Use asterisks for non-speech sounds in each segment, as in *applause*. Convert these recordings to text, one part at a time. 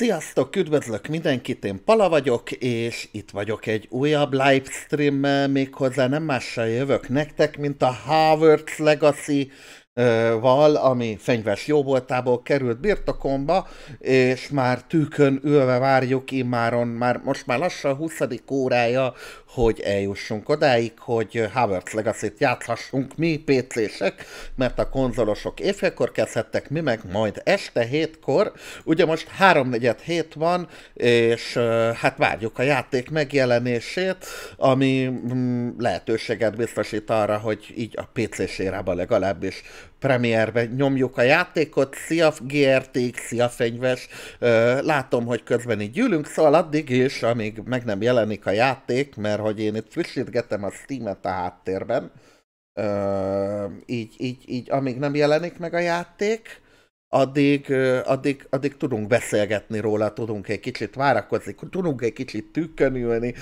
Sziasztok, üdvözlök mindenkit, én Pala vagyok, és itt vagyok egy újabb livestream-mel, méghozzá nem mással jövök nektek, mint a Harvard Legacy val, ami fenyves jóvoltából került birtokomba, és már tűkön ülve várjuk immáron, már, most már lassan 20. órája, hogy eljussunk odáig, hogy Havertz Legacy-t játszhassunk mi, PC-sek, mert a konzolosok éjfélkor kezdhettek, mi meg majd este hétkor. Ugye most 3-4 hét van, és hát várjuk a játék megjelenését, ami mm, lehetőséget biztosít arra, hogy így a PC-s érában legalábbis premierbe nyomjuk a játékot. Szia GRT, szia fenyves. Látom, hogy közben így gyűlünk, szóval addig is, amíg meg nem jelenik a játék, mert hogy én itt frissítgetem a Steam-et a háttérben, így, így, így amíg nem jelenik meg a játék, addig, addig, addig tudunk beszélgetni róla, tudunk egy kicsit várakozni, tudunk egy kicsit tükkönülni.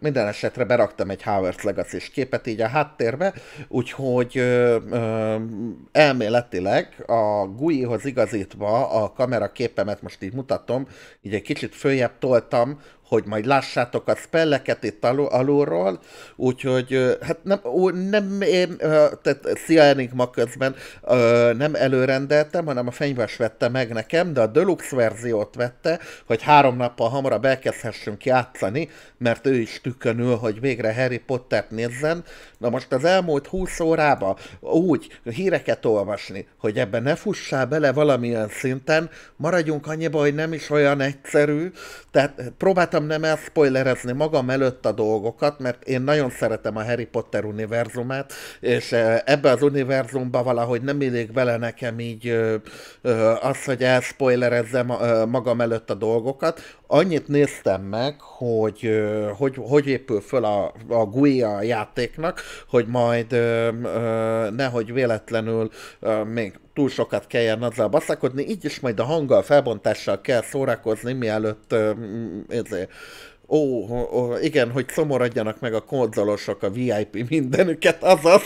Minden esetre beraktam egy Howard legacy képet így a háttérbe, úgyhogy elméletileg a GUI-hoz igazítva a kamera képemet most így mutatom, így egy kicsit följebb toltam, hogy majd lássátok a spelleket itt alul, alulról, úgyhogy hát nem, ú, nem én, tehát Szia Enigma közben nem előrendeltem, hanem a fenyves vette meg nekem, de a deluxe verziót vette, hogy három nappal hamarabb elkezdhessünk játszani, mert ő is tükönül, hogy végre Harry Pottert nézzen. Na most az elmúlt 20 órába úgy híreket olvasni, hogy ebben ne fussál bele valamilyen szinten, maradjunk annyiba, hogy nem is olyan egyszerű, tehát próbáltam akartam nem elszpoilerezni magam előtt a dolgokat, mert én nagyon szeretem a Harry Potter univerzumát, és ebbe az univerzumba valahogy nem illik vele nekem így az, hogy elspoilerezzem magam előtt a dolgokat. Annyit néztem meg, hogy hogy, hogy épül föl a, a GUI a játéknak, hogy majd nehogy véletlenül még túl sokat kelljen azzal baszakodni, így is majd a hanggal, felbontással kell szórakozni, mielőtt mm, ezért, ó, ó, igen, hogy szomorodjanak meg a konzolosok, a VIP mindenüket, azaz.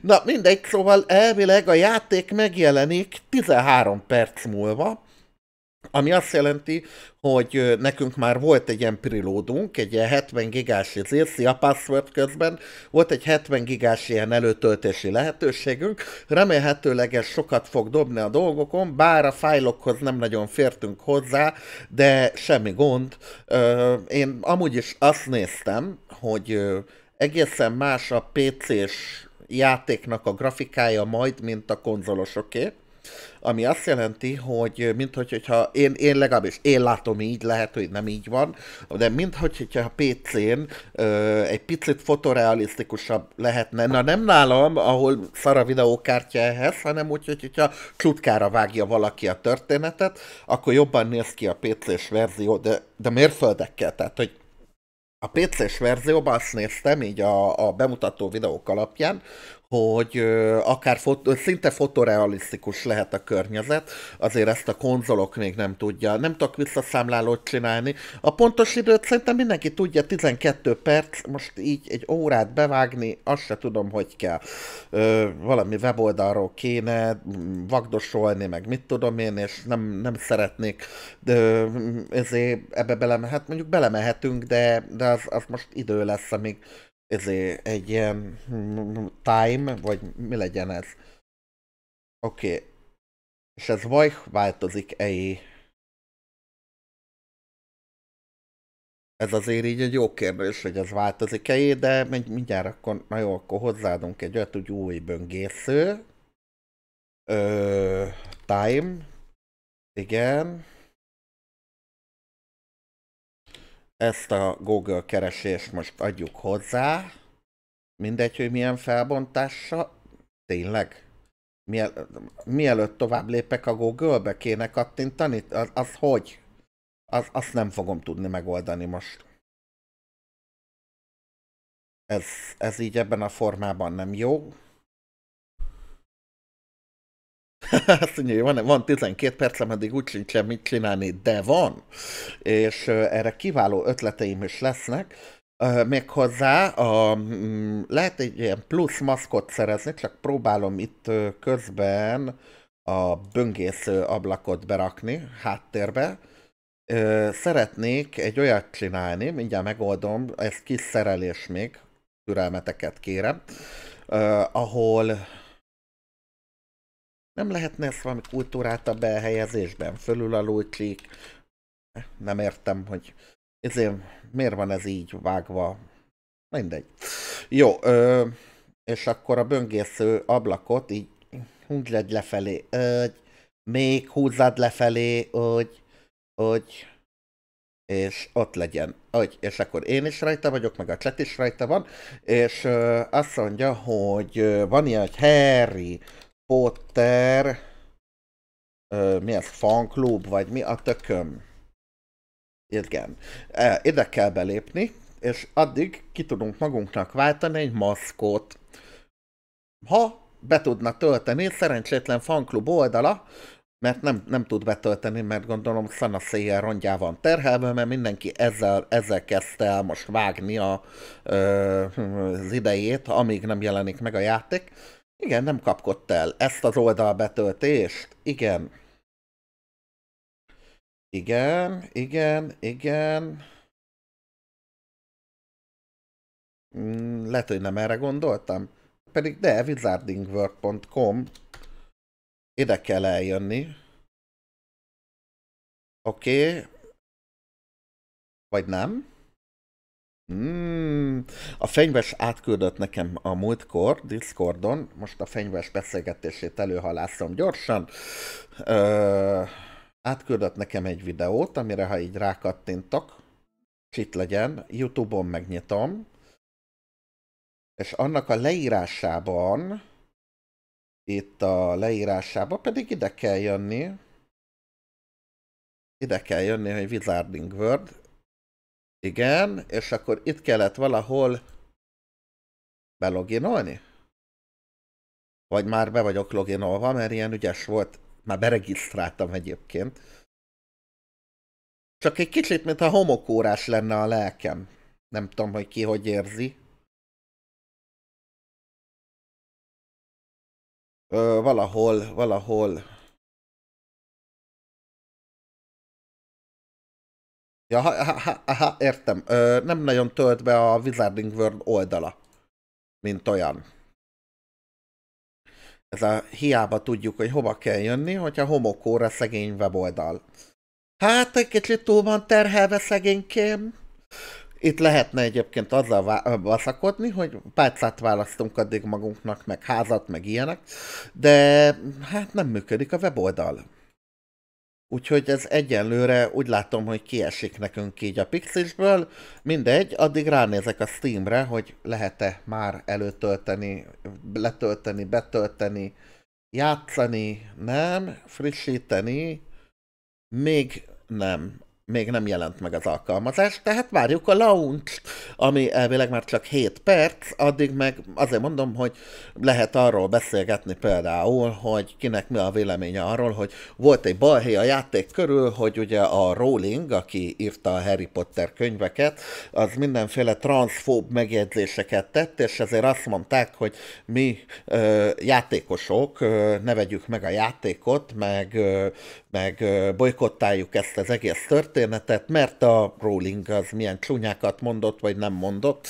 Na mindegy, szóval elvileg a játék megjelenik 13 perc múlva, ami azt jelenti, hogy nekünk már volt egy ilyen prilódunk, egy ilyen 70 gigás izér, a password közben, volt egy 70 gigás ilyen előtöltési lehetőségünk, remélhetőleg ez sokat fog dobni a dolgokon, bár a fájlokhoz nem nagyon fértünk hozzá, de semmi gond. Én amúgy is azt néztem, hogy egészen más a PC-s játéknak a grafikája majd, mint a konzolosoké ami azt jelenti, hogy mint én, én legalábbis én látom így, lehet, hogy nem így van, de mint a PC-n ö, egy picit fotorealisztikusabb lehetne. Na nem nálam, ahol szar a videókártya ehhez, hanem úgy, hogy, hogyha csutkára vágja valaki a történetet, akkor jobban néz ki a PC-s verzió, de, de mérföldekkel, tehát hogy a PC-s verzióban azt néztem, így a, a bemutató videók alapján, hogy akár fot, szinte fotorealisztikus lehet a környezet, azért ezt a konzolok még nem tudja. Nem tudok visszaszámlálót csinálni. A pontos időt szerintem mindenki tudja, 12 perc, most így egy órát bevágni, azt se tudom, hogy kell. Ö, valami weboldalról kéne mm, vagdosolni, meg mit tudom én, és nem, nem szeretnék ö, mm, ezért ebbe belemehet, mondjuk belemehetünk, de, de az, az most idő lesz, amíg ez egy ilyen mm, mm, mm, time, vagy mi legyen ez. Oké. Okay. És ez vagy változik e Ez azért így egy jó kérdés, hogy ez változik e de mindjárt akkor, na jó, akkor hozzáadunk egy olyat, hogy új böngésző. Ö, time. Igen. Ezt a Google keresést most adjuk hozzá. Mindegy, hogy milyen felbontása. Tényleg? Miel, mielőtt tovább lépek a Google-be, kéne kattintani? Az, az hogy? Az, azt nem fogom tudni megoldani most. Ez, ez így ebben a formában nem jó. *laughs* Azt mondja, van, van 12 percem, ameddig úgy sincsen mit csinálni, de van, és erre kiváló ötleteim is lesznek, méghozzá a, mm, lehet egy ilyen plusz maszkot szerezni, csak próbálom itt közben a böngésző ablakot berakni háttérbe. Szeretnék egy olyat csinálni, mindjárt megoldom, ez kis szerelés még, türelmeteket kérem, ahol nem lehetne ezt valami a behelyezésben? Fölül a lújtlik. Nem értem, hogy ezért miért van ez így vágva. Mindegy. Jó, ö, és akkor a böngésző ablakot így húzd lefelé, hogy még húzzad lefelé, hogy, hogy, és ott legyen. Hogy, és akkor én is rajta vagyok, meg a chat is rajta van, és ö, azt mondja, hogy ö, van ilyen, hogy Harry, Potter... Ö, mi ez? Fanklub? Vagy mi a tököm? Igen. Ide kell belépni, és addig ki tudunk magunknak váltani egy maszkot. Ha be tudna tölteni, szerencsétlen fanklub oldala, mert nem, nem tud betölteni, mert gondolom Szana széjjel rongyá van terhelve, mert mindenki ezzel, ezzel kezdte el most vágni a, ö, hm, az idejét, amíg nem jelenik meg a játék. Igen, nem kapkodt el ezt az oldalbetöltést. Igen. Igen, igen, igen. Mm, lehet, hogy nem erre gondoltam. Pedig de, wizardingwork.com Ide kell eljönni. Oké. Okay. Vagy nem? Mm. A fenyves átküldött nekem a múltkor Discordon, most a fenyves beszélgetését előhalászom gyorsan. Ö, átküldött nekem egy videót, amire ha így rákattintok, és itt legyen, Youtube-on megnyitom, és annak a leírásában, itt a leírásában pedig ide kell jönni, ide kell jönni, hogy Wizarding World, igen, és akkor itt kellett valahol beloginolni? Vagy már be vagyok loginolva, mert ilyen ügyes volt. Már beregisztráltam egyébként. Csak egy kicsit, mintha homokórás lenne a lelkem. Nem tudom, hogy ki hogy érzi. Ö, valahol, valahol Ja, ha, ha, ha, ha, értem. Ö, nem nagyon tölt be a Wizarding World oldala, mint olyan. Ez a hiába tudjuk, hogy hova kell jönni, hogyha homokóra szegény weboldal. Hát, egy kicsit túl van terhelve szegénykém. Itt lehetne egyébként azzal vaszakodni, hogy pálcát választunk addig magunknak, meg házat, meg ilyenek, de hát nem működik a weboldal. Úgyhogy ez egyenlőre úgy látom, hogy kiesik nekünk így a Pixisből. Mindegy, addig ránézek a Steamre, hogy lehet-e már előtölteni, letölteni, betölteni, játszani, nem, frissíteni, még nem még nem jelent meg az alkalmazás, tehát várjuk a launch, ami elvileg már csak 7 perc, addig meg azért mondom, hogy lehet arról beszélgetni például, hogy kinek mi a véleménye arról, hogy volt egy balhé a játék körül, hogy ugye a Rowling, aki írta a Harry Potter könyveket, az mindenféle transzfób megjegyzéseket tett, és ezért azt mondták, hogy mi ö, játékosok ö, ne vegyük meg a játékot, meg, ö, meg ö, bolykottáljuk ezt az egész történetet, történetet, mert a Rowling az milyen csúnyákat mondott, vagy nem mondott.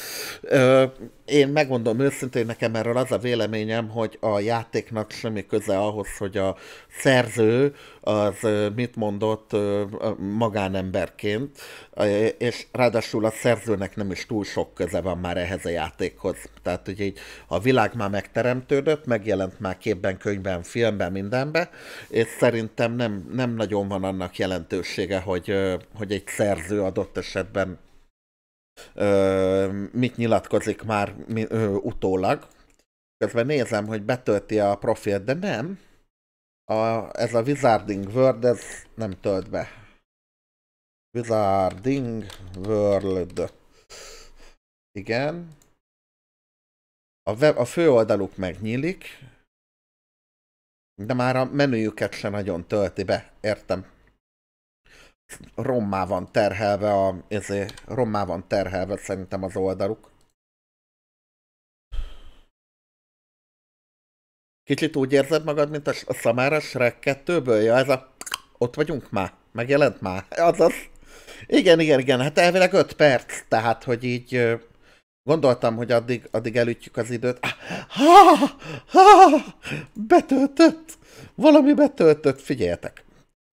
Én megmondom őszintén, nekem erről az a véleményem, hogy a játéknak semmi köze ahhoz, hogy a szerző az mit mondott magánemberként, és ráadásul a szerzőnek nem is túl sok köze van már ehhez a játékhoz. Tehát, hogy így a világ már megteremtődött, megjelent már képben, könyvben, filmben, mindenben, és szerintem nem, nem nagyon van annak jelentősége, hogy, hogy egy szerző adott esetben ö, mit nyilatkozik már ö, utólag. Közben nézem, hogy betölti a profilt, de nem. A, ez a Wizarding World, ez nem tölt be. Wizarding World. Igen. A, web, a fő oldaluk megnyílik, de már a menüjüket se nagyon tölti be, értem rommá van terhelve a, ezért, rommá van terhelve szerintem az oldaluk. Kicsit úgy érzed magad, mint a, a Samara Shrek 2-ből? Ja, ez a... Ott vagyunk már? Megjelent már? Azaz. Igen, igen, igen. Hát elvileg 5 perc, tehát, hogy így... Gondoltam, hogy addig, addig elütjük az időt. Ah, ha, ha, ha, betöltött! Valami betöltött, figyeljetek!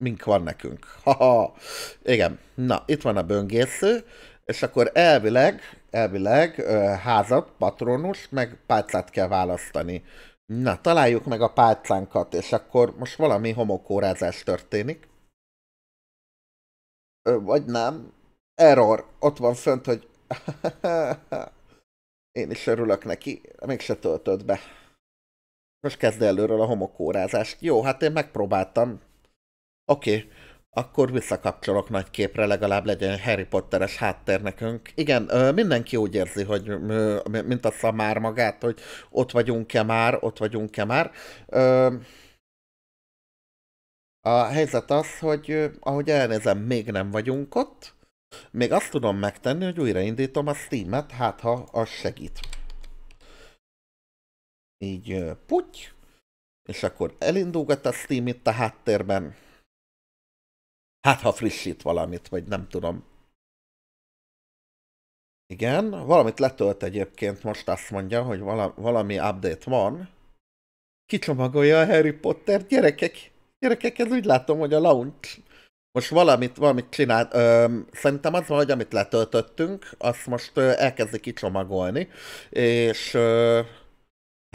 mink van nekünk. *laughs* Haha. Igen, na, itt van a böngésző, és akkor elvileg, elvileg házat, patronus, meg pálcát kell választani. Na, találjuk meg a pálcánkat, és akkor most valami homokórázás történik. Vagy nem. Error. Ott van fönt, hogy... *laughs* Én is örülök neki. Mégse töltött be. Most kezd előről a homokórázást. Jó, hát én megpróbáltam. Oké, okay, akkor visszakapcsolok nagy képre, legalább legyen Harry Potteres háttér nekünk. Igen, mindenki úgy érzi, hogy mint a szamár magát, hogy ott vagyunk-e már, ott vagyunk-e már. A helyzet az, hogy ahogy elnézem, még nem vagyunk ott. Még azt tudom megtenni, hogy újraindítom a Steam-et, hát ha az segít. Így puty, és akkor elindulgat a Steam itt a háttérben. Hát, ha frissít valamit, vagy nem tudom. Igen, valamit letölt egyébként, most azt mondja, hogy valami update van. Kicsomagolja a Harry Potter gyerekek. Gyerekek, ez úgy látom, hogy a launch most valamit, valamit csinál. Ö, szerintem az van, hogy amit letöltöttünk, azt most ö, elkezdi kicsomagolni, és ö,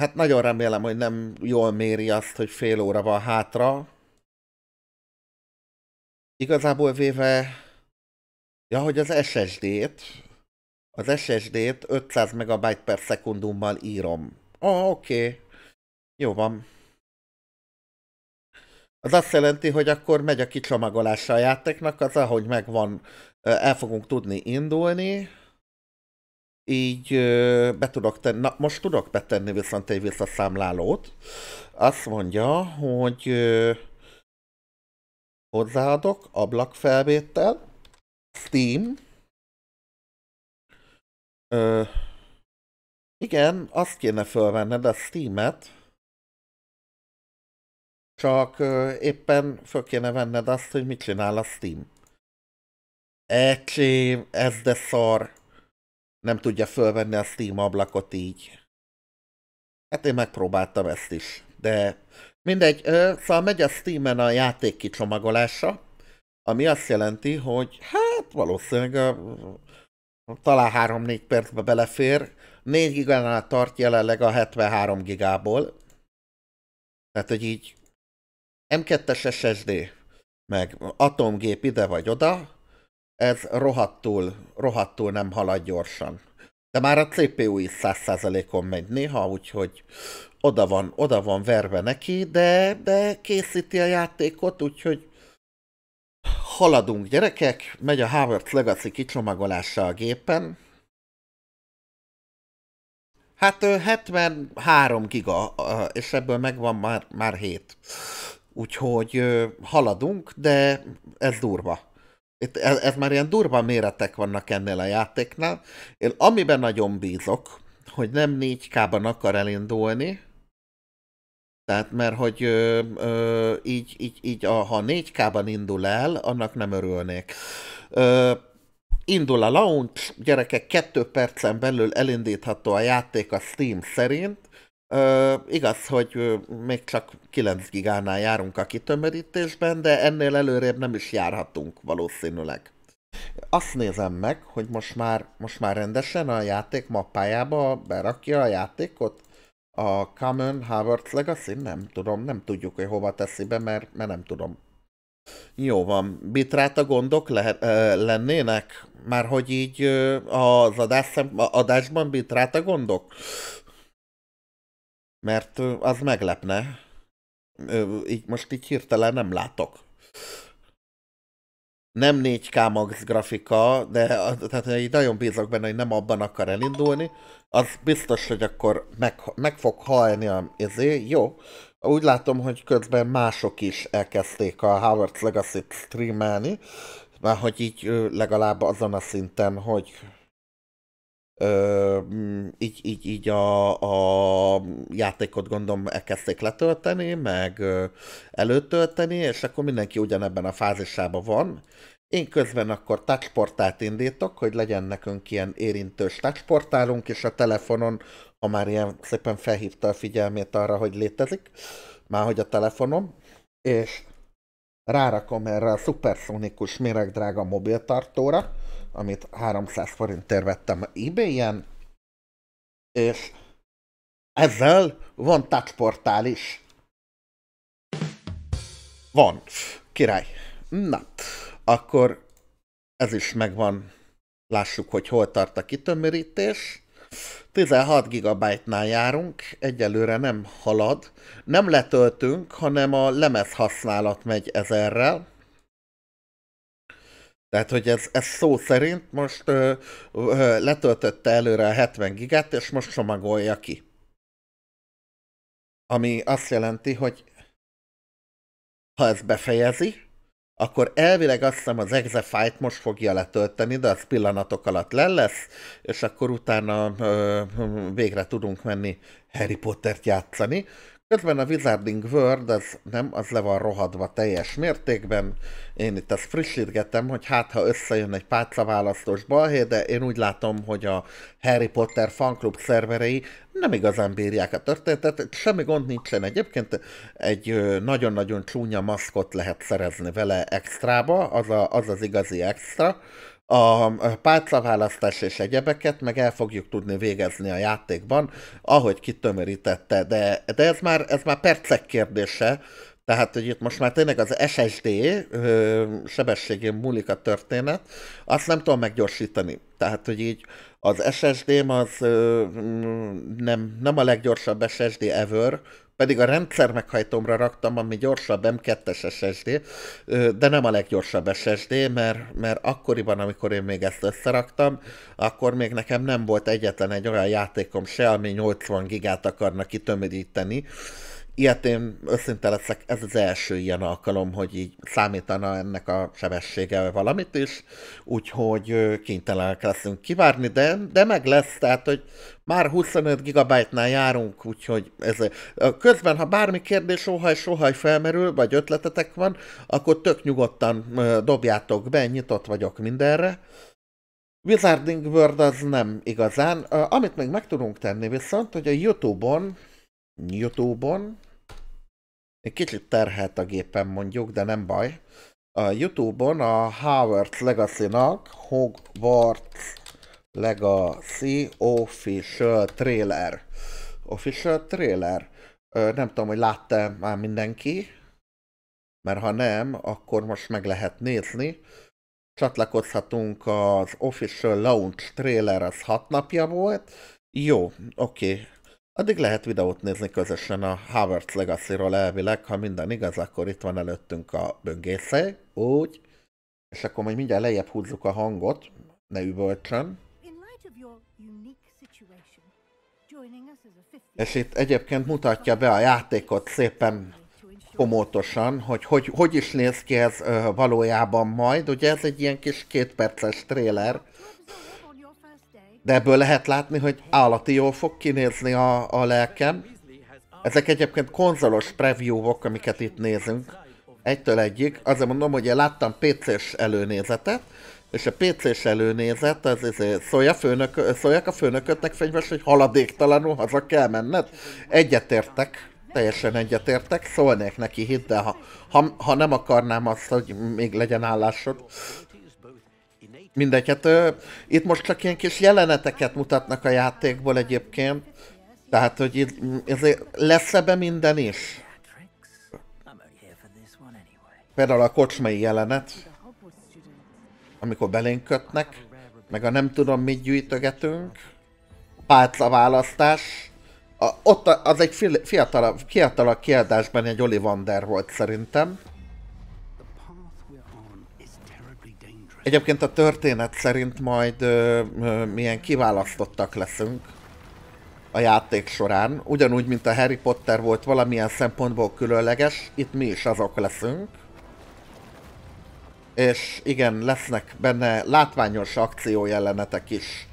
hát nagyon remélem, hogy nem jól méri azt, hogy fél óra van hátra, igazából véve, ja, hogy az SSD-t, az SSD-t 500 MB per szekundummal írom. Ah, oh, oké. Okay. Jó van. Az azt jelenti, hogy akkor megy a kicsomagolása a játéknak, az ahogy megvan, el fogunk tudni indulni, így be tudok tenni, na most tudok betenni viszont egy visszaszámlálót. Azt mondja, hogy Hozzáadok ablakfelvétel, Steam. Ö, igen, azt kéne fölvenned a Steam-et. Csak ö, éppen föl kéne venned azt, hogy mit csinál a Steam. Ecsém, ez de szar. Nem tudja fölvenni a Steam ablakot így. Hát én megpróbáltam ezt is, de Mindegy, szóval megy a Steam-en a játék kicsomagolása, ami azt jelenti, hogy hát valószínűleg a, talán 3-4 percbe belefér, 4 gigánál tart jelenleg a 73 gigából, tehát, hogy így M2-es SSD, meg atomgép ide vagy oda, ez rohadtul, rohadtul nem halad gyorsan. De már a CPU is 100%-on megy néha, úgyhogy oda van, oda van verve neki, de, de készíti a játékot, úgyhogy haladunk gyerekek, megy a Harvard Legacy kicsomagolása a gépen. Hát 73 giga, és ebből megvan már, már 7. Úgyhogy haladunk, de ez durva. Itt, ez, ez már ilyen durva méretek vannak ennél a játéknál. Én amiben nagyon bízok, hogy nem 4K-ban akar elindulni, tehát mert hogy ö, ö, így, így, így a, ha 4K-ban indul el, annak nem örülnék. Ö, indul a launch, gyerekek, kettő percen belül elindítható a játék a Steam szerint. Ö, igaz, hogy még csak 9 gigánál járunk a kitömörítésben, de ennél előrébb nem is járhatunk valószínűleg. Azt nézem meg, hogy most már, most már rendesen a játék mappájába berakja a játékot, a Common Howard Legacy? Nem tudom, nem tudjuk, hogy hova teszi be, mert, mert nem tudom. Jó van, a gondok le, ö, lennének? Már hogy így ö, az adás adásban bitrát a gondok? Mert ö, az meglepne. Ö, így most így hirtelen nem látok nem 4K max grafika, de tehát így nagyon bízok benne, hogy nem abban akar elindulni, az biztos, hogy akkor meg, meg fog halni a izé, jó. Úgy látom, hogy közben mások is elkezdték a Howard's Legacy-t streamelni, mert hogy így legalább azon a szinten, hogy ö, mm, így, így, így a, a játékot gondolom elkezdték letölteni, meg előtölteni, és akkor mindenki ugyanebben a fázisában van. Én közben akkor touchportált indítok, hogy legyen nekünk ilyen érintős touchportálunk, és a telefonon, ha már ilyen szépen felhívta a figyelmét arra, hogy létezik, már hogy a telefonom, és rárakom erre a szuperszonikus méregdrága mobiltartóra, amit 300 forintért vettem ebay-en, és ezzel van touchportál is. Van. Király. Na, akkor ez is megvan. Lássuk, hogy hol tart a kitömörítés. 16 GB-nál járunk, egyelőre nem halad. Nem letöltünk, hanem a lemez használat megy ezerrel. Tehát, hogy ez, ez szó szerint most ö, ö, letöltötte előre a 70 gigát, és most csomagolja ki. Ami azt jelenti, hogy ha ez befejezi, akkor elvileg azt hiszem az exe most fogja letölteni, de az pillanatok alatt le lesz, és akkor utána ö, végre tudunk menni Harry Pottert játszani. Közben a Wizarding World, az nem, az le van rohadva teljes mértékben. Én itt ezt frissítgettem, hogy hát ha összejön egy pálcaválasztós balhé, de én úgy látom, hogy a Harry Potter fanklub szerverei nem igazán bírják a történetet, semmi gond nincsen egyébként, egy nagyon-nagyon csúnya maszkot lehet szerezni vele extrába, az a, az, az igazi extra, a pálcaválasztás és egyebeket meg el fogjuk tudni végezni a játékban, ahogy kitömörítette, de, de ez, már, ez már percek kérdése, tehát, hogy itt most már tényleg az SSD ö, sebességén múlik a történet, azt nem tudom meggyorsítani. Tehát, hogy így az SSD-m az ö, mm, nem, nem a leggyorsabb SSD ever, pedig a rendszer meghajtómra raktam, ami gyorsabb M2-es SSD, de nem a leggyorsabb SSD, mert, mert akkoriban, amikor én még ezt összeraktam, akkor még nekem nem volt egyetlen egy olyan játékom se, ami 80 gigát akarna kitömödíteni ilyet én őszinte leszek, ez az első ilyen alkalom, hogy így számítana ennek a sebessége valamit is, úgyhogy kénytelenek leszünk kivárni, de, de meg lesz, tehát hogy már 25 nál járunk, úgyhogy ez, közben, ha bármi kérdés sohaj sohaj felmerül, vagy ötletetek van, akkor tök nyugodtan dobjátok be, nyitott vagyok mindenre. Wizarding World az nem igazán. Amit még meg tudunk tenni viszont, hogy a Youtube-on Youtube-on. Egy kicsit terhelt a gépen mondjuk, de nem baj. A Youtube-on a Howard Legacy-nak Hogwarts Legacy Official Trailer. Official Trailer. Ö, nem tudom, hogy látta már mindenki, mert ha nem, akkor most meg lehet nézni. Csatlakozhatunk az Official Launch Trailer, az hat napja volt. Jó, oké. Okay. Addig lehet videót nézni közösen a Howard's Legacy-ról elvileg, ha minden igaz, akkor itt van előttünk a böngésze, úgy, és akkor majd mindjárt lejjebb húzzuk a hangot, ne üvöltsön. És itt egyébként mutatja be a játékot szépen komótosan, hogy, hogy hogy is néz ki ez ö, valójában majd. Ugye ez egy ilyen kis kétperces tréler, de ebből lehet látni, hogy állati jól fog kinézni a, a lelkem. Ezek egyébként konzolos preview-ok, amiket itt nézünk. Egytől egyik. Azért mondom, hogy én láttam PC-s előnézetet, és a PC-s előnézet, az izé, szólja, főnök, szóljak a főnökötnek fegyves, hogy haladéktalanul haza kell menned. Egyetértek, teljesen egyetértek, szólnék neki, hidd, de ha, ha, ha nem akarnám azt, hogy még legyen állásod, ö, Itt most csak ilyen kis jeleneteket mutatnak a játékból egyébként. Tehát, hogy itt, ezért lesz ebbe minden is? Például a kocsmai jelenet, amikor belénk kötnek, meg a nem tudom mit gyűjtögetünk, pálca választás. A, ott az egy fiatalabb, fiatalabb kiadásban egy Ollivander volt szerintem. Egyébként a történet szerint majd ö, ö, milyen kiválasztottak leszünk a játék során. Ugyanúgy, mint a Harry Potter volt valamilyen szempontból különleges, itt mi is azok leszünk. És igen, lesznek benne látványos akciójelenetek is.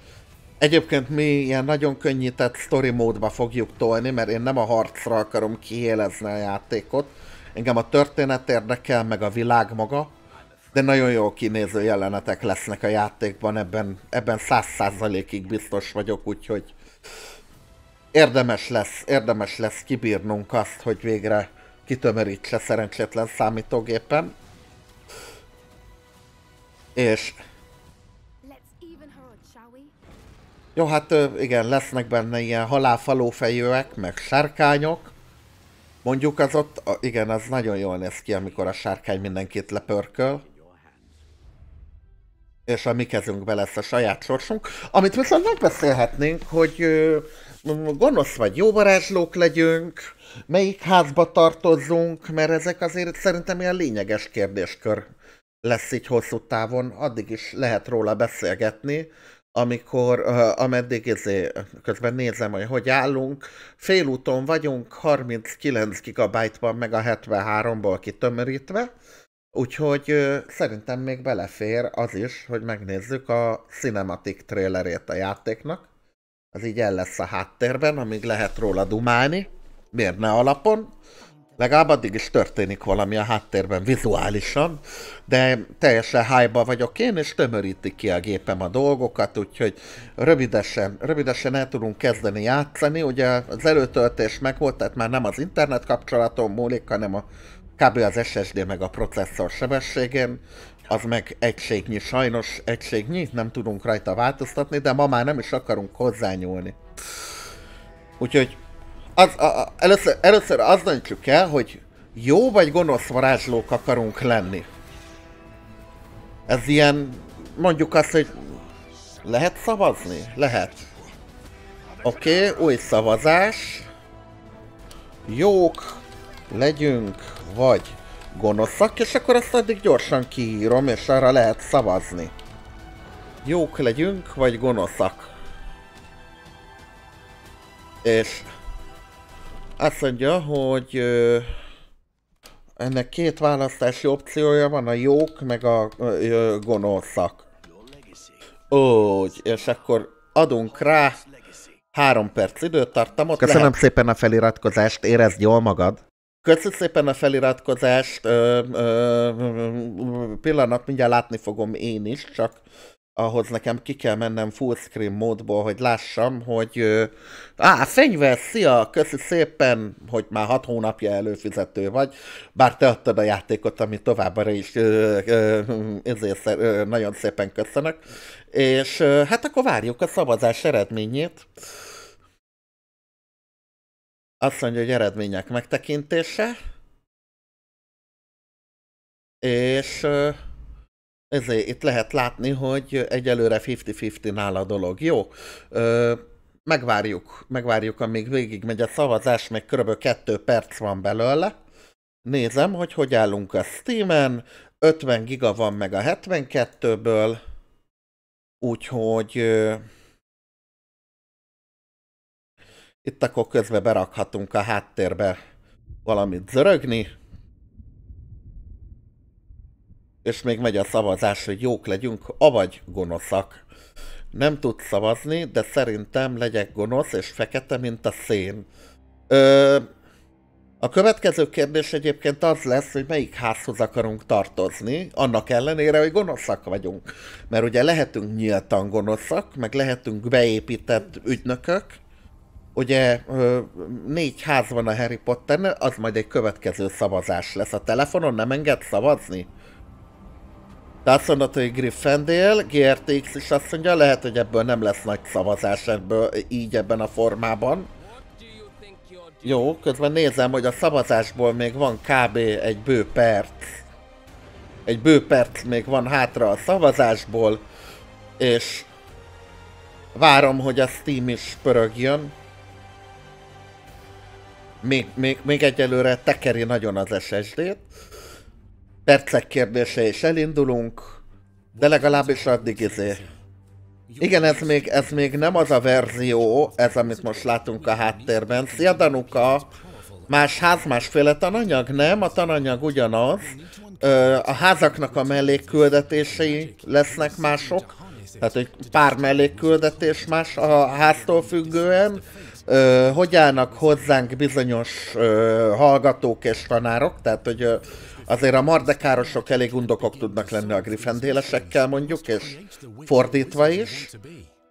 Egyébként mi ilyen nagyon könnyített story módba fogjuk tolni, mert én nem a harcra akarom kiélezni a játékot. Engem a történet érdekel, meg a világ maga de nagyon jó kinéző jelenetek lesznek a játékban, ebben, ebben száz százalékig biztos vagyok, úgyhogy érdemes lesz, érdemes lesz kibírnunk azt, hogy végre kitömörítse szerencsétlen számítógépen. És... Jó, hát igen, lesznek benne ilyen halálfalófejűek, meg sárkányok. Mondjuk az ott, igen, az nagyon jól néz ki, amikor a sárkány mindenkit lepörköl és a mi kezünkbe lesz a saját sorsunk, amit viszont megbeszélhetnénk, hogy gonosz vagy jó varázslók legyünk, melyik házba tartozunk, mert ezek azért szerintem ilyen lényeges kérdéskör lesz így hosszú távon, addig is lehet róla beszélgetni, amikor, uh, ameddig izé, közben nézem, hogy hogy állunk, félúton vagyunk, 39 gigabyte van meg a 73-ból kitömörítve, Úgyhogy szerintem még belefér az is, hogy megnézzük a cinematic trailerét a játéknak. Az így el lesz a háttérben, amíg lehet róla dumálni. Miért ne alapon? Legalább addig is történik valami a háttérben vizuálisan, de teljesen hájba vagyok én, és tömöríti ki a gépem a dolgokat, úgyhogy rövidesen, rövidesen el tudunk kezdeni játszani. Ugye az előtöltés meg volt, tehát már nem az internet kapcsolatom múlik, hanem a kb. az SSD meg a processzor sebességén, az meg egységnyi, sajnos egységnyi, nem tudunk rajta változtatni, de ma már nem is akarunk hozzányúlni. Úgyhogy az, a, a, először, először azt döntjük el, hogy jó vagy gonosz varázslók akarunk lenni. Ez ilyen, mondjuk azt, hogy lehet szavazni? Lehet. Oké, okay, új szavazás. Jók legyünk vagy gonoszak, és akkor azt addig gyorsan kiírom, és arra lehet szavazni. Jók legyünk, vagy gonoszak. És azt mondja, hogy ö, ennek két választási opciója van, a jók meg a ö, ö, gonoszak. Úgy, és akkor adunk rá három perc időtartamot. Köszönöm lehet... szépen a feliratkozást, érezd jól magad! Köszönöm szépen a feliratkozást, ö, ö, pillanat, mindjárt látni fogom én is, csak ahhoz nekem ki kell mennem fullscreen módból, hogy lássam, hogy... Ö, á, fenyves, szia! Köszi szépen, hogy már hat hónapja előfizető vagy, bár te adtad a játékot, ami továbbra is ö, ö, ezért, ö, nagyon szépen köszönök. És ö, hát akkor várjuk a szavazás eredményét. Azt mondja, hogy eredmények megtekintése. És ezért itt lehet látni, hogy egyelőre 50-50 nál a dolog. Jó, megvárjuk, megvárjuk, amíg végig megy a szavazás, még kb. 2 perc van belőle. Nézem, hogy hogy állunk a Steam-en, 50 giga van meg a 72-ből, úgyhogy Itt akkor közben berakhatunk a háttérbe valamit zörögni. És még megy a szavazás, hogy jók legyünk, avagy gonoszak. Nem tud szavazni, de szerintem legyek gonosz és fekete, mint a szén. Ö, a következő kérdés egyébként az lesz, hogy melyik házhoz akarunk tartozni, annak ellenére, hogy gonoszak vagyunk. Mert ugye lehetünk nyíltan gonoszak, meg lehetünk beépített ügynökök, ugye négy ház van a Harry potter az majd egy következő szavazás lesz. A telefonon nem enged szavazni? De azt mondod, hogy Gryffindor, GRTX is azt mondja, lehet, hogy ebből nem lesz nagy szavazás ebből, így ebben a formában. Jó, közben nézem, hogy a szavazásból még van kb. egy bő perc. Egy bő perc még van hátra a szavazásból, és várom, hogy a Steam is pörögjön. Még, még, még egyelőre tekeri nagyon az SSD-t. Percek kérdése is elindulunk, de legalábbis addig izé. Igen, ez még, ez még nem az a verzió, ez amit most látunk a háttérben. Szia Danuka! Más ház, másféle tananyag? Nem, a tananyag ugyanaz. Ö, a házaknak a mellékküldetései lesznek mások. Tehát egy pár mellékküldetés más a háztól függően ö, hogy állnak hozzánk bizonyos ö, hallgatók és tanárok, tehát hogy ö, azért a mardekárosok elég undokok tudnak lenni a griffendélesekkel mondjuk, és fordítva is,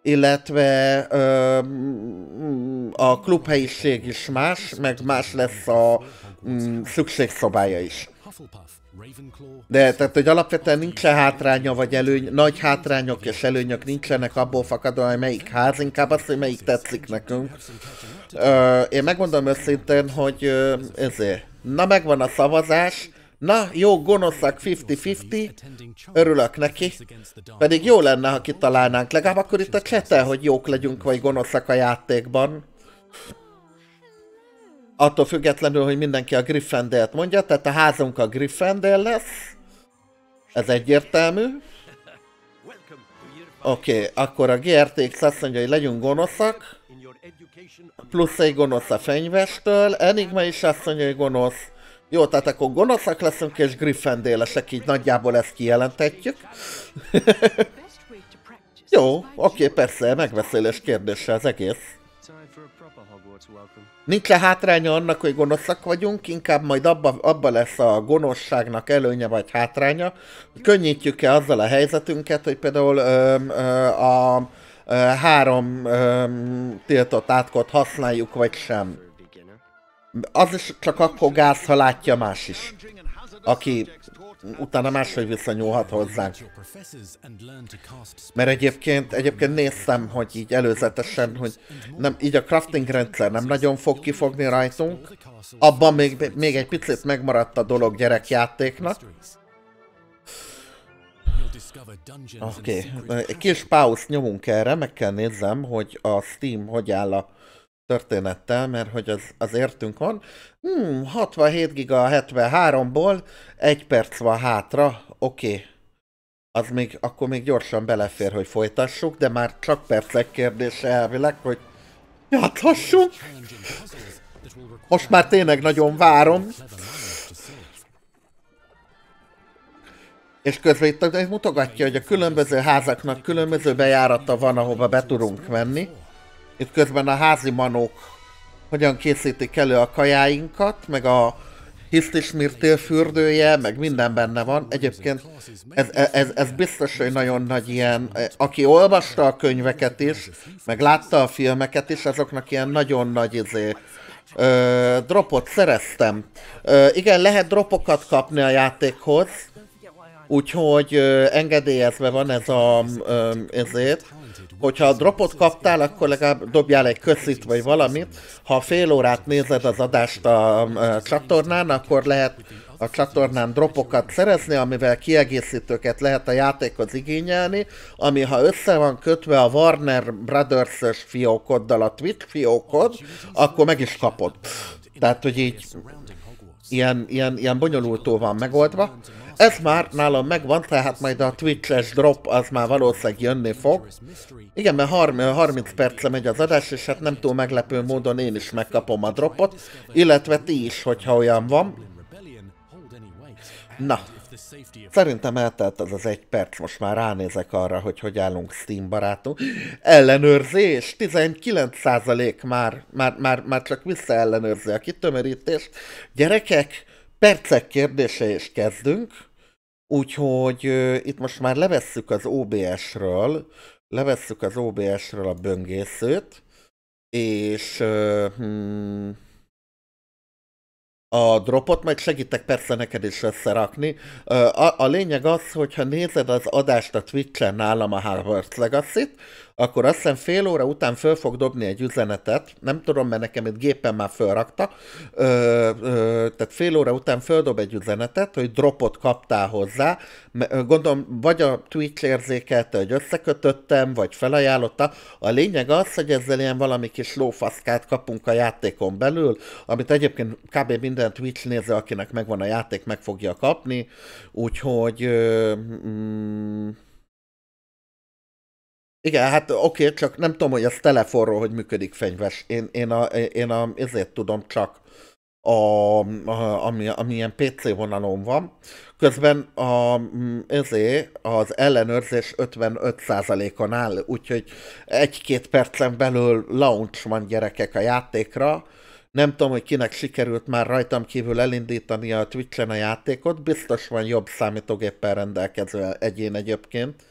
illetve ö, mm, a klubhelyiség is más, meg más lesz a m, mm, szükségszobája is. De tehát, hogy alapvetően nincs -e hátránya vagy előny, nagy hátrányok és előnyök nincsenek abból fakadóan, hogy melyik ház, inkább az, hogy melyik tetszik nekünk. Ö, én megmondom őszintén, hogy ö, ezért. Na megvan a szavazás, Na, jó, gonoszak 50-50, örülök neki. Pedig jó lenne, ha kitalálnánk, legalább akkor itt a csete, hogy jók legyünk, vagy gonoszak a játékban attól függetlenül, hogy mindenki a Gryffindort mondja, tehát a házunk a Gryffindor lesz. Ez egyértelmű. Oké, okay, akkor a GRTX azt mondja, hogy legyünk gonoszak. Plusz egy gonosz a fenyvestől. Enigma is azt mondja, hogy gonosz. Jó, tehát akkor gonoszak leszünk és Gryffindélesek, így nagyjából ezt kijelentetjük. *laughs* Jó, oké, okay, persze, megbeszélés kérdése az egész. Nincs le hátránya annak, hogy gonoszak vagyunk, inkább majd abba, abba lesz a gonoszságnak előnye vagy hátránya, könnyítjük-e azzal a helyzetünket, hogy például ö, ö, a ö, három ö, tiltott átkot használjuk, vagy sem. Az is csak akkor gáz, ha látja más is, aki utána máshogy visszanyúlhat hozzánk. Mert egyébként, egyébként néztem, hogy így előzetesen, hogy nem, így a crafting rendszer nem nagyon fog kifogni rajtunk. Abban még, még egy picit megmaradt a dolog gyerekjátéknak. Oké, okay. egy kis pauszt nyomunk erre, meg kell nézzem, hogy a Steam hogy áll a történettel, mert hogy az, az értünk van. Hmm, 67 giga 73-ból, egy perc van hátra, oké. Okay. Az még, akkor még gyorsan belefér, hogy folytassuk, de már csak percek kérdése elvileg, hogy játhassunk. Most már tényleg nagyon várom. És közben itt mutogatja, hogy a különböző házaknak különböző bejárata van, ahova be tudunk menni. Itt közben a házi manók hogyan készítik elő a kajáinkat, meg a hisztismirtél fürdője, meg minden benne van. Egyébként ez, e, ez, ez biztos, hogy nagyon nagy ilyen, e, aki olvasta a könyveket is, meg látta a filmeket is, azoknak ilyen nagyon nagy izé, ö, dropot szereztem. Ö, igen, lehet dropokat kapni a játékhoz, úgyhogy ö, engedélyezve van ez a ö, ezért hogyha a dropot kaptál, akkor legalább dobjál egy köszit vagy valamit. Ha fél órát nézed az adást a, a csatornán, akkor lehet a csatornán dropokat szerezni, amivel kiegészítőket lehet a játékhoz igényelni, ami ha össze van kötve a Warner Brothers-ös fiókoddal, a Twitch fiókod, akkor meg is kapod. Tehát, hogy így ilyen, ilyen, ilyen bonyolultó van megoldva. Ez már nálam megvan, tehát majd a Twitch-es drop az már valószínűleg jönni fog. Igen, mert 30, 30 perce megy az adás, és hát nem túl meglepő módon én is megkapom a dropot, illetve ti is, hogyha olyan van. Na, Szerintem eltelt az az egy perc, most már ránézek arra, hogy hogy állunk Steam barátunk. Ellenőrzés, 19% már, már, már, már csak visszaellenőrzi a kitömörítést. Gyerekek, percek kérdése és kezdünk, úgyhogy itt most már levesszük az OBS-ről, levesszük az OBS-ről a böngészőt, és hmm, a dropot, majd segítek persze neked is összerakni. A, a lényeg az, hogyha nézed az adást a Twitch-en nálam a Harvard legacy akkor azt hiszem fél óra után föl fog dobni egy üzenetet, nem tudom, mert nekem itt gépen már fölrakta, ö, ö, tehát fél óra után földob egy üzenetet, hogy dropot kaptál hozzá, gondolom vagy a Twitch érzékelte, hogy összekötöttem, vagy felajánlotta, a lényeg az, hogy ezzel ilyen valami kis lófaszkát kapunk a játékon belül, amit egyébként kb. mind minden Twitch néző, akinek megvan a játék, meg fogja kapni, úgyhogy... Mm, igen, hát oké, csak nem tudom, hogy ez telefonról hogy működik fenyves. Én, én, a, én a, ezért tudom csak, a, a, ami, amilyen PC vonalon van. Közben a, mm, ezé az ellenőrzés 55%-on áll, úgyhogy egy-két percen belül launch van gyerekek a játékra, nem tudom, hogy kinek sikerült már rajtam kívül elindítani a Twitch-en a játékot, biztos van jobb számítógéppel rendelkező egyén egyébként,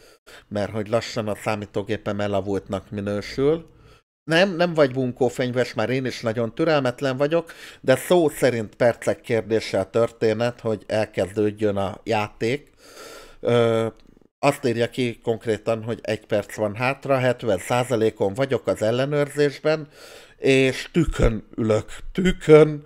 mert hogy lassan a számítógépem elavultnak minősül. Nem, nem vagy bunkófenyves, már én is nagyon türelmetlen vagyok, de szó szerint percek kérdése a történet, hogy elkezdődjön a játék. Ö, azt írja ki konkrétan, hogy egy perc van hátra, 70%-on vagyok az ellenőrzésben, és tükön ülök, tükön.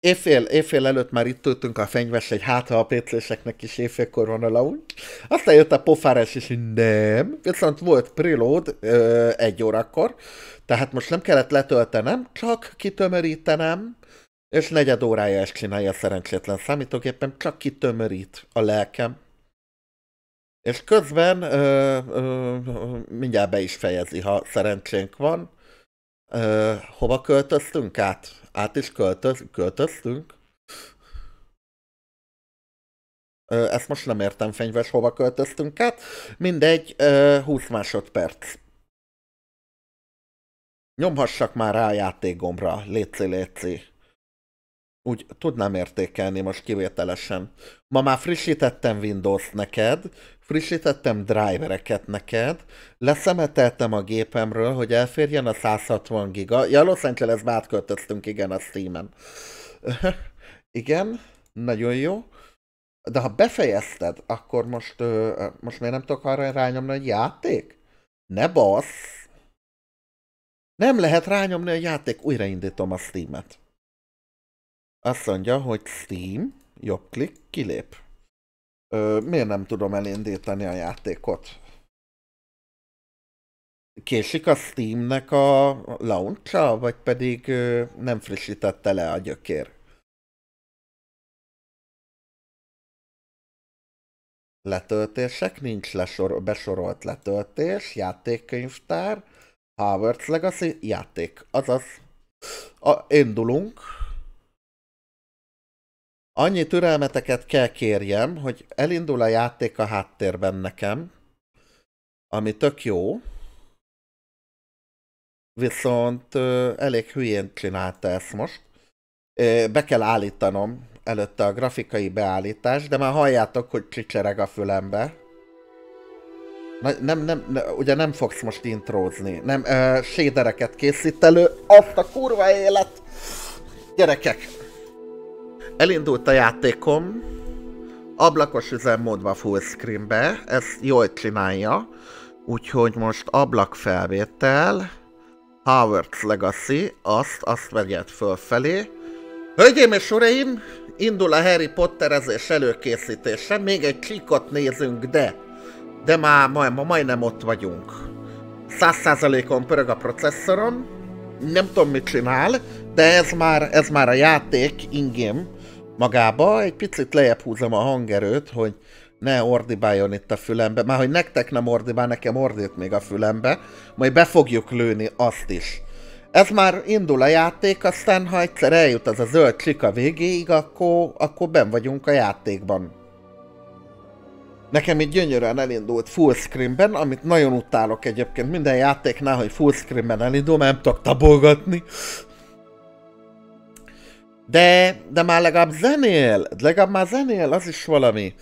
Éjfél, éjfél előtt már itt ültünk a fenyves, egy hátra a pécéseknek is éjfélkor van a lounge. Aztán jött a pofárás, és nem, viszont volt preload ö, egy órakor, tehát most nem kellett letöltenem, csak kitömörítenem, és negyed órája ezt csinálja szerencsétlen számítógépen, csak kitömörít a lelkem. És közben ö, ö, mindjárt be is fejezi, ha szerencsénk van. Ö, hova költöztünk át? Át is költöz, költöztünk? Ö, ezt most nem értem, fenyves, hova költöztünk át. Mindegy, ö, 20 másodperc. Nyomhassak már rá a játékgombra, léci, léci. Úgy tudnám értékelni most kivételesen. Ma már frissítettem Windows neked, frissítettem drivereket neked, leszemeteltem a gépemről, hogy elférjen a 160 giga. Ja, Los Angelesbe átköltöztünk, igen, a Steam-en. *laughs* igen, nagyon jó. De ha befejezted, akkor most, most miért nem tudok arra rányomni, hogy játék? Ne basz! Nem lehet rányomni a játék, újraindítom a Steam-et. Azt mondja, hogy Steam, jobb klik, kilép. Ö, miért nem tudom elindítani a játékot? Késik a Steamnek a launch -a, vagy pedig ö, nem frissítette le a gyökér? Letöltések, nincs lesor besorolt letöltés, játékkönyvtár, Howard's Legacy, játék, azaz. A, indulunk annyi türelmeteket kell kérjem, hogy elindul a játék a háttérben nekem, ami tök jó, viszont elég hülyén csinálta ezt most. Be kell állítanom előtte a grafikai beállítás, de már halljátok, hogy csicsereg a fülembe. Na, nem, nem, ne, ugye nem fogsz most intrózni, nem, ö, sédereket készít elő, azt a kurva élet! Gyerekek, Elindult a játékom, ablakos üzemmódba full screenbe, ezt jól csinálja, úgyhogy most ablakfelvétel, Howard's Legacy, azt, azt vegyed fölfelé. Hölgyeim és uraim, indul a Harry Potterezés előkészítése, még egy csíkot nézünk, de, de már, ma már majdnem ott vagyunk. 100%-on pörög a processzorom, nem tudom mit csinál, de ez már, ez már a játék ingame, magába, egy picit lejjebb húzom a hangerőt, hogy ne ordibáljon itt a fülembe, már hogy nektek nem ordibál, nekem ordít még a fülembe, majd be fogjuk lőni azt is. Ez már indul a játék, aztán ha egyszer eljut az a zöld csika végéig, akkor, akkor ben vagyunk a játékban. Nekem itt gyönyörűen elindult full screenben, amit nagyon utálok egyébként minden játéknál, hogy full screenben elindul, mert nem tudok tabolgatni. De, de már legalább zenél, legalább már zenél, az is valami.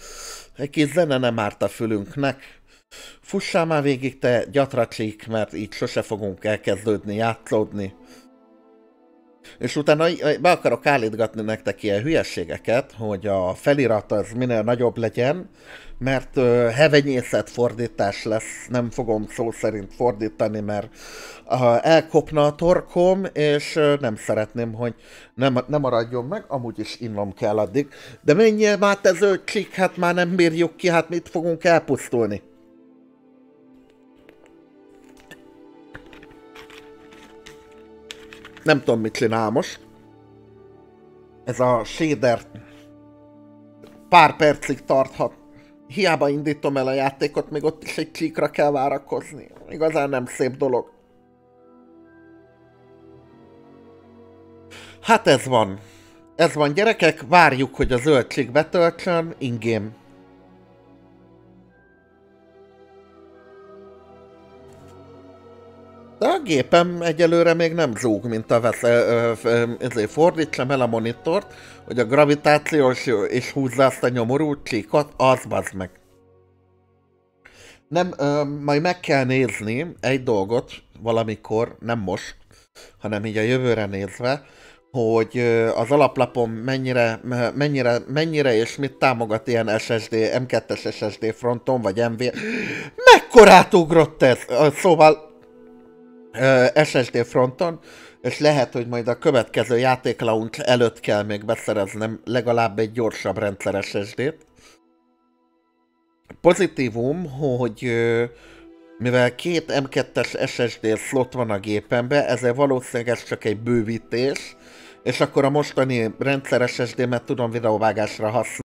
Egy kis zene nem árt a fülünknek. Fussál már végig, te gyatracsik, mert így sose fogunk elkezdődni, játszódni. És utána be akarok állítgatni nektek ilyen hülyességeket, hogy a felirat az minél nagyobb legyen, mert hevenyészet fordítás lesz, nem fogom szó szerint fordítani, mert elkopna a torkom, és nem szeretném, hogy nem, nem maradjon meg, amúgy is innom kell addig. De menjél már te zöld csík, hát már nem bírjuk ki, hát mit fogunk elpusztulni. nem tudom, mit csinál most. Ez a shader pár percig tarthat. Hiába indítom el a játékot, még ott is egy csíkra kell várakozni. Igazán nem szép dolog. Hát ez van. Ez van, gyerekek. Várjuk, hogy a zöldség betöltsön Ingame. gépem egyelőre még nem zúg, mint a vesz, ö, ö, ö, izé, fordítsam el a monitort, hogy a gravitációs és húzza azt a nyomorú csíkot, az bazd meg. Nem, ö, majd meg kell nézni egy dolgot valamikor, nem most, hanem így a jövőre nézve, hogy az alaplapon mennyire, mennyire, mennyire és mit támogat ilyen SSD, M2-es SSD fronton, vagy MV. Mekkorát ugrott ez? Szóval SSD fronton, és lehet, hogy majd a következő játék előtt kell még beszereznem legalább egy gyorsabb rendszer SSD-t. Pozitívum, hogy mivel két M2-es SSD slot van a gépemben, ezért valószínűleg ez csak egy bővítés, és akkor a mostani rendszer SSD-met tudom videóvágásra használni.